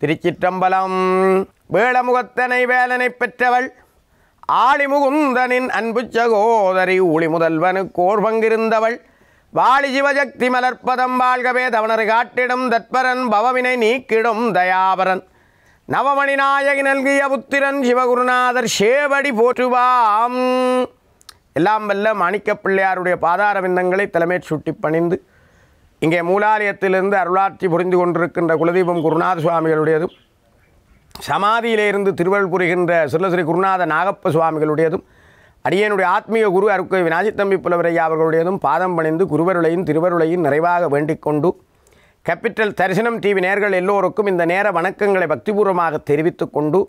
திருச்சிற்றம்பலம் வேளமுகத்தனை வேலனை பெற்றவள் ஆளிமுகுந்தனின் அன்பு சகோதரி ஒளி கோர் பங்கிருந்தவள் வாழி சிவசக்தி மலர்ப்பதம் வாழ்கவே தவணர் காட்டிடும் தத்பரன் பவவினை நீக்கிடும் தயாபரன் நவமணி நாயகி நல்கிய புத்திரன் சிவகுருநாதர் சேவடி போற்றுவாம் எல்லாம் வல்ல மாணிக்க பிள்ளையாருடைய பாதார விந்தங்களை தலைமை சுட்டி பணிந்து இங்கே மூலாலயத்திலிருந்து அருளாட்சி புரிந்து கொண்டிருக்கின்ற குலதீபம் குருநாத சுவாமிகளுடையதும் சமாதியிலிருந்து திருவள் புரிகின்ற சிலஸ்ரீ குருநாத நாகப்ப சுவாமிகளுடையதும் அடியனுடைய ஆத்மீக குரு அருக்கை விநாஜித்தம்பி புலவரையா அவர்களுடையதும் பாதம் பணிந்து குருவருளையும் திருவருளையும் நிறைவாக வேண்டிக் கொண்டு கேபிட்டல் தரிசனம் டிவி நேர்கள் எல்லோருக்கும் இந்த நேர வணக்கங்களை பக்திபூர்வமாக தெரிவித்து கொண்டு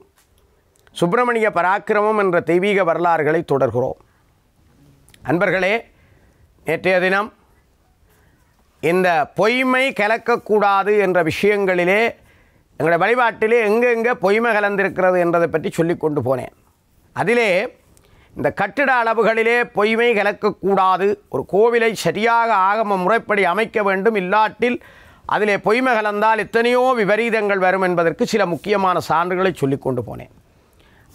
சுப்பிரமணிய பராக்கிரமம் என்ற தெய்வீக வரலாறுகளை தொடர்கிறோம் அன்பர்களே நேற்றைய தினம் இந்த பொய்மை கலக்கக்கூடாது என்ற விஷயங்களிலே எங்களுடைய வழிபாட்டிலே எங்கெங்கே பொய்மை கலந்திருக்கிறது என்றதை பற்றி சொல்லி கொண்டு போனேன் அதிலே இந்த கட்டிட அளவுகளிலே பொய்மை கலக்கக்கூடாது ஒரு கோவிலை சரியாக ஆகம முறைப்படி அமைக்க வேண்டும் இல்லாட்டில் அதிலே பொய்மை கலந்தால் எத்தனையோ விபரீதங்கள் வரும் என்பதற்கு சில முக்கியமான சான்றுகளை சொல்லி கொண்டு போனேன்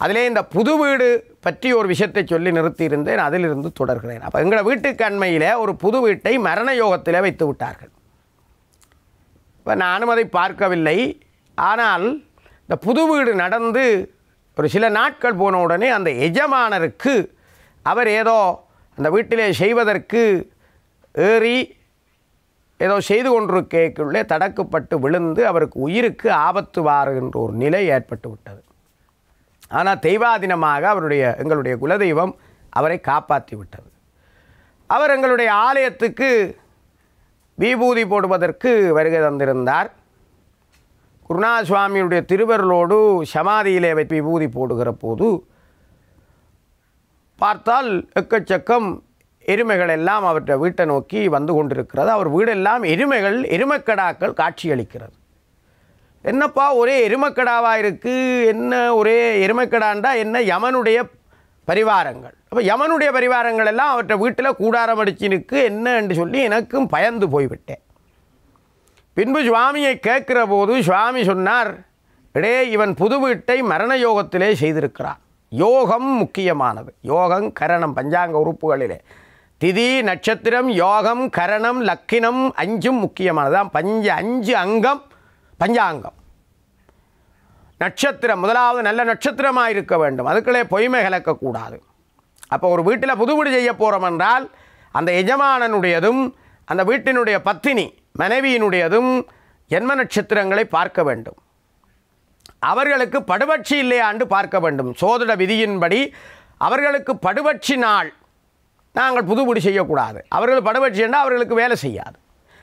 அதிலே இந்த புது வீடு பற்றி ஒரு விஷயத்தை சொல்லி நிறுத்தியிருந்தேன் அதிலிருந்து தொடர்கிறேன் அப்போ எங்களை வீட்டுக்கு அண்மையில் ஒரு புது வீட்டை மரண யோகத்தில் வைத்து விட்டார்கள் இப்போ நானும் அதை பார்க்கவில்லை ஆனால் இந்த புது வீடு நடந்து ஒரு சில நாட்கள் போன உடனே அந்த எஜமானருக்கு அவர் ஏதோ அந்த வீட்டிலே செய்வதற்கு ஏறி ஏதோ செய்து கொண்டு கேட்குள்ளே தடக்கப்பட்டு விழுந்து அவருக்கு உயிருக்கு ஆபத்து வாருகின்ற ஒரு நிலை ஏற்பட்டு விட்டது ஆனால் தெய்வாதீனமாக அவருடைய எங்களுடைய குலதெய்வம் அவரை காப்பாற்றி விட்டது அவர் எங்களுடைய ஆலயத்துக்கு விபூதி போடுவதற்கு வருகை தந்திருந்தார் குருணா சுவாமியுடைய திருவருளோடு சமாதியிலே விபூதி போடுகிற போது பார்த்தால் எக்கச்சக்கம் எருமைகள் எல்லாம் அவற்றை வீட்டை நோக்கி வந்து கொண்டிருக்கிறது அவர் வீடெல்லாம் எருமைகள் எருமைக்கடாக்கள் காட்சியளிக்கிறது என்னப்பா ஒரே எருமைக்கடாவாக இருக்குது என்ன ஒரே எருமைக்கடாண்டா என்ன யமனுடைய பரிவாரங்கள் அப்போ யமனுடைய பரிவாரங்கள் எல்லாம் அவற்றை வீட்டில் கூடாரம் அடிச்சினுக்கு என்ன என்று சொல்லி எனக்கும் பயந்து போய்விட்டேன் பின்பு சுவாமியை கேட்கிற போது சுவாமி சொன்னார் இடே இவன் புது வீட்டை மரண யோகத்திலே செய்திருக்கிறான் யோகம் முக்கியமானது யோகம் கரணம் பஞ்சாங்க உறுப்புகளிலே திதி நட்சத்திரம் யோகம் கரணம் லக்கினம் அஞ்சும் முக்கியமானதான் பஞ்ச அஞ்சு அங்கம் பஞ்சாங்கம் நட்சத்திரம் முதலாவது நல்ல நட்சத்திரமாக இருக்க வேண்டும் அதுக்களே பொய்மை கலக்கக்கூடாது அப்போ ஒரு வீட்டில் புதுவீடு செய்ய போகிறோம் என்றால் அந்த எஜமானனுடையதும் அந்த வீட்டினுடைய பத்தினி மனைவியினுடையதும் ஜென்ம நட்சத்திரங்களை பார்க்க வேண்டும் அவர்களுக்கு படுபட்சி இல்லையாண்டு பார்க்க வேண்டும் சோதிட விதியின்படி அவர்களுக்கு படுபட்சி நாள் நாங்கள் புதுபடி செய்யக்கூடாது அவர்கள் படுபட்சி என்றால் அவர்களுக்கு வேலை செய்யாது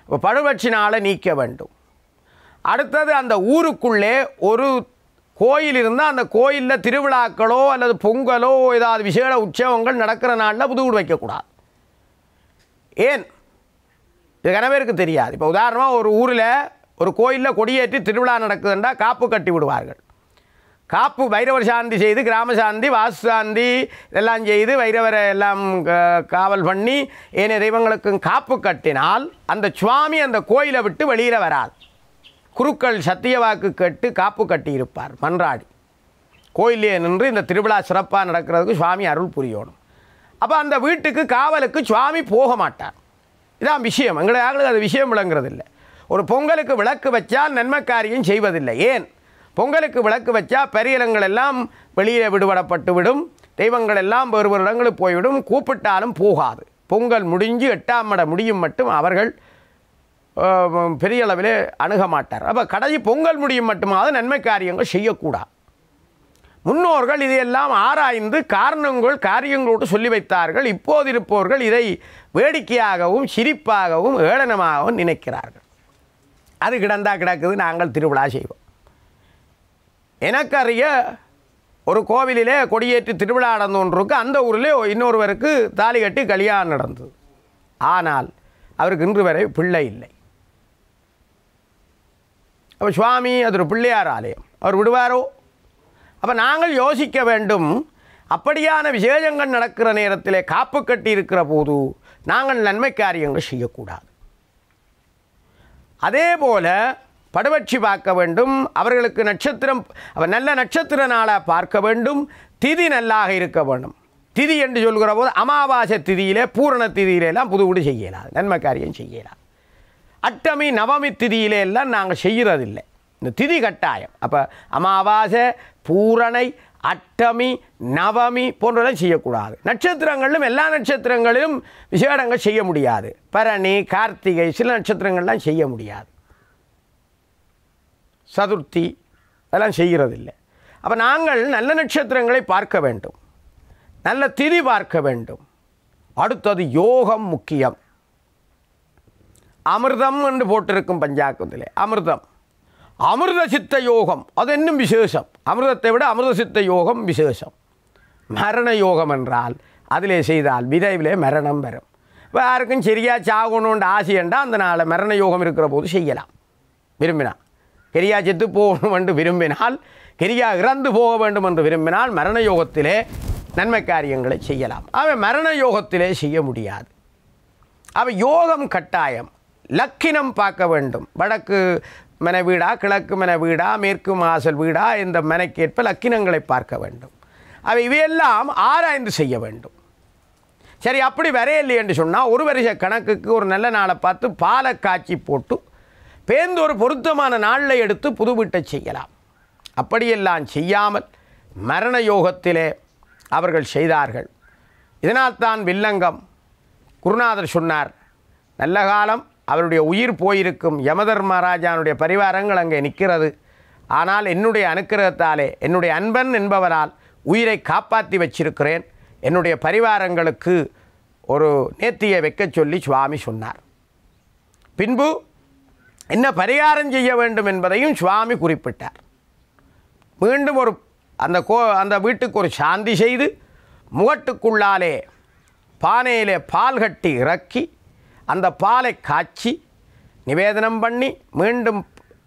இப்போ படுபட்சினால் நீக்க வேண்டும் அடுத்தது அந்த ஊருக்குள்ளே ஒரு கோயில் இருந்தால் அந்த கோயிலில் திருவிழாக்களோ அல்லது பொங்கலோ ஏதாவது விசேட உற்சவங்கள் நடக்கிற நாளில் புதுகுடு வைக்கக்கூடாது ஏன் இது கனவேருக்கு தெரியாது இப்போ உதாரணமாக ஒரு ஊரில் ஒரு கோயிலில் கொடியேற்றி திருவிழா நடக்குதுன்றால் காப்பு கட்டி விடுவார்கள் காப்பு வைரவர் சாந்தி செய்து கிராம சாந்தி வாசு சாந்தி இதெல்லாம் செய்து வைரவரை எல்லாம் காவல் பண்ணி ஏனைய தெய்வங்களுக்கும் காப்பு கட்டினால் அந்த சுவாமி அந்த கோயிலை விட்டு வெளியில் வராது குருக்கள் சத்தியவாக்கு கட்டு காப்பு கட்டியிருப்பார் மன்றாடி கோயிலே நின்று இந்த திருவிழா சிறப்பாக நடக்கிறதுக்கு சுவாமி அருள் புரியணும் அப்போ அந்த வீட்டுக்கு காவலுக்கு சுவாமி போக மாட்டார் இதான் விஷயம் எங்களுக்கு அது விஷயம் விளங்குறதில்லை ஒரு பொங்கலுக்கு விளக்கு வச்சால் நன்மைக்காரியம் செய்வதில்லை ஏன் பொங்கலுக்கு விளக்கு வச்சா பெரியலங்கள் எல்லாம் வெளியில் விடுபடப்பட்டு விடும் தெய்வங்கள் எல்லாம் ஒரு ஒரு இடங்களுக்கு போய்விடும் கூப்பிட்டாலும் போகாது பொங்கல் முடிஞ்சு எட்டாம் மட முடியும் மட்டும் அவர்கள் பெரிய அளவில் அணுக மாட்டார் அப்போ கடைசி பொங்கல் முடியும் மட்டுமாவது நன்மை காரியங்கள் செய்யக்கூடாது முன்னோர்கள் இதையெல்லாம் ஆராய்ந்து காரணங்கள் காரியங்களோடு சொல்லி வைத்தார்கள் இப்போது இருப்பவர்கள் இதை வேடிக்கையாகவும் சிரிப்பாகவும் ஏளனமாகவும் நினைக்கிறார்கள் அது கிடந்தா கிடக்குது நாங்கள் திருவிழா செய்வோம் எனக்கறிய ஒரு கோவிலிலே கொடியேற்றி திருவிழா நடந்து ஒன்று அந்த ஊரிலே இன்னொருவருக்கு தாலி கட்டி கல்யாணம் நடந்தது ஆனால் அவருக்கு இன்று வரை பிள்ளை இல்லை அப்போ சுவாமி அது ஒரு பிள்ளையார் ஆலயம் அவர் விடுவாரோ அப்போ நாங்கள் யோசிக்க வேண்டும் அப்படியான விசேஷங்கள் நடக்கிற நேரத்தில் காப்பு கட்டி இருக்கிற போது நாங்கள் நன்மை காரியங்கள் செய்யக்கூடாது அதே போல் படவட்சி பார்க்க வேண்டும் அவர்களுக்கு நட்சத்திரம் நல்ல நட்சத்திர நாளாக பார்க்க வேண்டும் திதி நல்லாக இருக்க வேண்டும் திதி என்று சொல்கிற போது அமாவாசை திதியிலே பூரண திதியிலெல்லாம் புது வீடு செய்யலாம் நன்மை காரியம் செய்யலாம் அட்டமி நவமி திதியிலே எல்லாம் நாங்கள் செய்கிறதில்லை இந்த திதி கட்டாயம் அப்போ அமாவாசை பூரணை அட்டமி நவமி போன்றதெல்லாம் செய்யக்கூடாது நட்சத்திரங்களிலும் எல்லா நட்சத்திரங்களிலும் விசேடங்கள் செய்ய முடியாது பரணி கார்த்திகை சில நட்சத்திரங்கள்லாம் செய்ய முடியாது சதுர்த்தி அதெல்லாம் செய்கிறதில்லை அப்போ நாங்கள் நல்ல நட்சத்திரங்களை பார்க்க வேண்டும் நல்ல திதி பார்க்க வேண்டும் அடுத்தது யோகம் முக்கியம் அமிர்தம் என்று போட்டிருக்கும் பஞ்சாக்கத்தில் அமிர்தம் அமிர்த சித்த யோகம் அது இன்னும் விசேஷம் அமிர்தத்தை விட அமிர்த சித்த யோகம் விசேஷம் மரண யோகம் என்றால் அதிலே செய்தால் விதைவிலே மரணம் வரும் இப்போ யாருக்கும் சரியாக சாகணுன்ற ஆசையண்டா அந்த நாளை மரண யோகம் இருக்கிற போது செய்யலாம் விரும்பினா கெரியா செத்து போகணும் என்று விரும்பினால் கெரியா இறந்து போக வேண்டும் என்று விரும்பினால் மரண யோகத்திலே நன்மை காரியங்களை செய்யலாம் அவன் மரண யோகத்திலே செய்ய முடியாது அவன் யோகம் கட்டாயம் லக்கினம் பார்க்க வேண்டும் வடக்கு மன வீடா கிழக்கு மன வீடா மேற்கு மாசல் வீடா இந்த மனைக்கேற்ப லக்கினங்களை பார்க்க வேண்டும் அவை இவையெல்லாம் ஆராய்ந்து செய்ய வேண்டும் சரி அப்படி வரையில்லை என்று சொன்னால் ஒரு வருஷ கணக்குக்கு ஒரு நல்ல நாளை பார்த்து பாலை காய்ச்சி போட்டு ஒரு பொருத்தமான நாளில் எடுத்து புதுவிட்ட செய்யலாம் அப்படியெல்லாம் செய்யாமல் மரண யோகத்திலே அவர்கள் செய்தார்கள் இதனால்தான் வில்லங்கம் குருநாதர் சொன்னார் நல்ல காலம் அவருடைய உயிர் போயிருக்கும் யமதர்மராஜானுடைய பரிவாரங்கள் அங்கே நிற்கிறது ஆனால் என்னுடைய அனுக்கிரகத்தாலே என்னுடைய அன்பன் என்பவரால் உயிரை காப்பாற்றி வச்சிருக்கிறேன் என்னுடைய பரிவாரங்களுக்கு ஒரு நேத்தியை வைக்க சொல்லி சுவாமி சொன்னார் பின்பு என்ன பரிகாரம் செய்ய வேண்டும் என்பதையும் சுவாமி குறிப்பிட்டார் மீண்டும் ஒரு அந்த கோ அந்த வீட்டுக்கு ஒரு சாந்தி செய்து முகட்டுக்குள்ளாலே பானையிலே பால் கட்டி இறக்கி அந்த பாலை காய்ச்சி நிவேதனம் பண்ணி மீண்டும்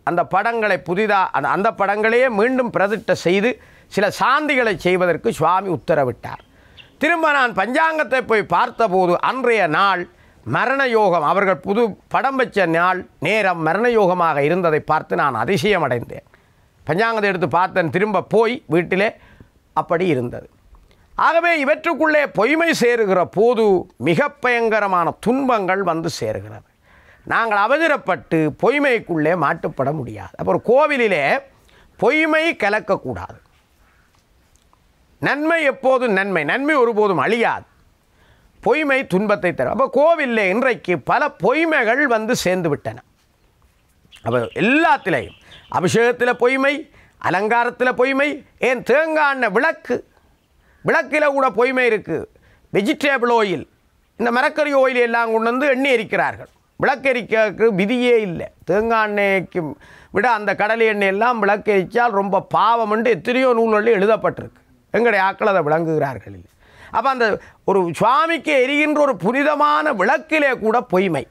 அந்த படங்களை புதிதாக அந்த அந்த படங்களையே மீண்டும் பிரதிட்ட செய்து சில சாந்திகளை செய்வதற்கு சுவாமி உத்தரவிட்டார் திரும்ப நான் பஞ்சாங்கத்தை போய் பார்த்தபோது அன்றைய நாள் மரண யோகம் அவர்கள் புது படம் வச்ச நாள் நேரம் மரண யோகமாக இருந்ததை பார்த்து நான் அதிசயம் அடைந்தேன் பஞ்சாங்கத்தை எடுத்து பார்த்தேன் திரும்ப போய் வீட்டிலே அப்படி இருந்தது ஆகவே இவற்றுக்குள்ளே பொய்மை சேருகிற போது மிக பயங்கரமான துன்பங்கள் வந்து சேருகிறது நாங்கள் அவதிரப்பட்டு பொய்மைக்குள்ளே மாட்டுப்பட முடியாது அப்போ ஒரு கோவிலிலே பொய்மை கலக்கக்கூடாது நன்மை எப்போதும் நன்மை நன்மை ஒருபோதும் அழியாது பொய்மை துன்பத்தை தரும் அப்போ கோவிலில் இன்றைக்கு பல பொய்மைகள் வந்து சேர்ந்து விட்டன அப்போ எல்லாத்திலையும் அபிஷேகத்தில் பொய்மை அலங்காரத்தில் பொய்மை ஏன் தேங்காய் விளக்கு விளக்கில் கூட பொய்மை இருக்குது வெஜிடேபிள் ஆயில் இந்த மரக்கறி ஆயில் எல்லாம் கொண்டு வந்து எண்ணெய் எரிக்கிறார்கள் விளக்கெரிக்கிறதுக்கு விதியே இல்லை தேங்காய் விட அந்த கடலை எண்ணெய் எல்லாம் எரித்தால் ரொம்ப பாவம் என்று எத்தனையோ நூல்களில் எழுதப்பட்டிருக்கு எங்களுடைய ஆக்கள் அதை விளங்குகிறார்கள் இல்லை அப்போ அந்த ஒரு சுவாமிக்கு எரிகின்ற ஒரு புனிதமான விளக்கிலே கூட பொய்மை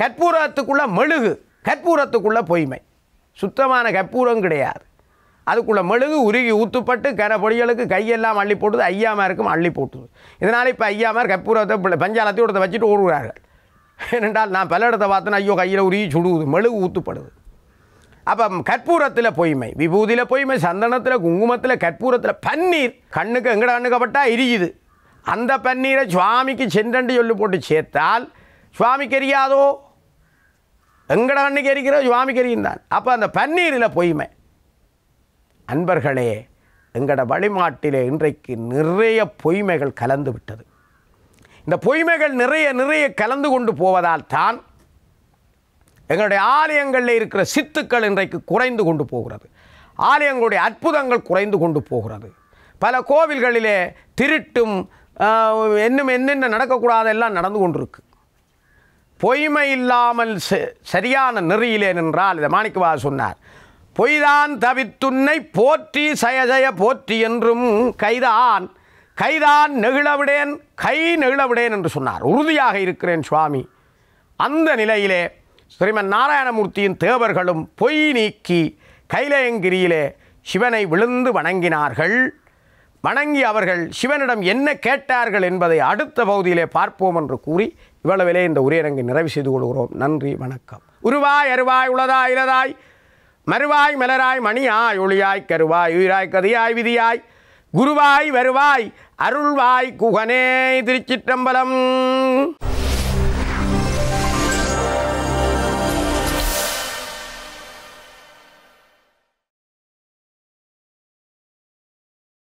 கற்பூரத்துக்குள்ளே மெழுகு கற்பூரத்துக்குள்ளே பொய்மை சுத்தமான கற்பூரம் கிடையாது அதுக்குள்ளே மெழுகு உருகி ஊத்துப்பட்டு பொடிகளுக்கு கையெல்லாம் அள்ளி போட்டுது ஐயாமாருக்கும் அள்ளி போட்டுது இதனால் இப்போ ஐயாமார் கற்பூரத்தை பஞ்சாலத்தையும் ஒருத்த வச்சுட்டு ஓடுகிறார்கள் ஏனென்றால் நான் பல இடத்த பார்த்தேன்னா ஐயோ கையில் உருகி சுடுவது மெழுகு ஊத்துப்படுது அப்போ கற்பூரத்தில் பொய்மை விபூதியில் பொய்மை சந்தனத்தில் குங்குமத்தில் கற்பூரத்தில் பன்னீர் கண்ணுக்கு எங்கட அண்ணுக்கப்பட்டால் பட்டா எரியுது அந்த பன்னீரை சுவாமிக்கு சென்றண்டு சொல்லி போட்டு சேர்த்தால் சுவாமிக்கு எரியாதோ எங்கட கண்ணுக்கு எரிக்கிறோ சுவாமிக்கு எரியுந்தான் அப்போ அந்த பன்னீரில் பொய்மை அன்பர்களே எங்களோட வழிமாட்டிலே இன்றைக்கு நிறைய பொய்மைகள் கலந்து விட்டது இந்த பொய்மைகள் நிறைய நிறைய கலந்து கொண்டு போவதால் தான் எங்களுடைய ஆலயங்களில் இருக்கிற சித்துக்கள் இன்றைக்கு குறைந்து கொண்டு போகிறது ஆலயங்களுடைய அற்புதங்கள் குறைந்து கொண்டு போகிறது பல கோவில்களிலே திருட்டும் என்னும் என்னென்ன நடக்கக்கூடாது எல்லாம் நடந்து கொண்டிருக்கு பொய்மை இல்லாமல் சரியான நெறியிலே நின்றால் இதை மாணிக்கவா சொன்னார் பொய்தான் தவித்துன்னை போற்றி சயஜய போற்றி என்றும் கைதான் கைதான் நெகிழவிடேன் கை நெகிழவிடேன் என்று சொன்னார் உறுதியாக இருக்கிறேன் சுவாமி அந்த நிலையிலே ஸ்ரீமன் நாராயணமூர்த்தியின் தேவர்களும் பொய் நீக்கி கைலயங்கிரியிலே சிவனை விழுந்து வணங்கினார்கள் வணங்கி அவர்கள் சிவனிடம் என்ன கேட்டார்கள் என்பதை அடுத்த பகுதியிலே பார்ப்போம் என்று கூறி இவ்வளவிலே இந்த உரையரங்கை நிறைவு செய்து கொள்கிறோம் நன்றி வணக்கம் உருவாய் அருவாய் உளதாய் இலதாய் மறுவாய் மலராய் மணியாய் ஒளியாய் கருவாய் உயிராய் கதியாய் விதியாய் குருவாய் வருவாய் அருள்வாய் குகனே திருச்சிற்றம்பலம்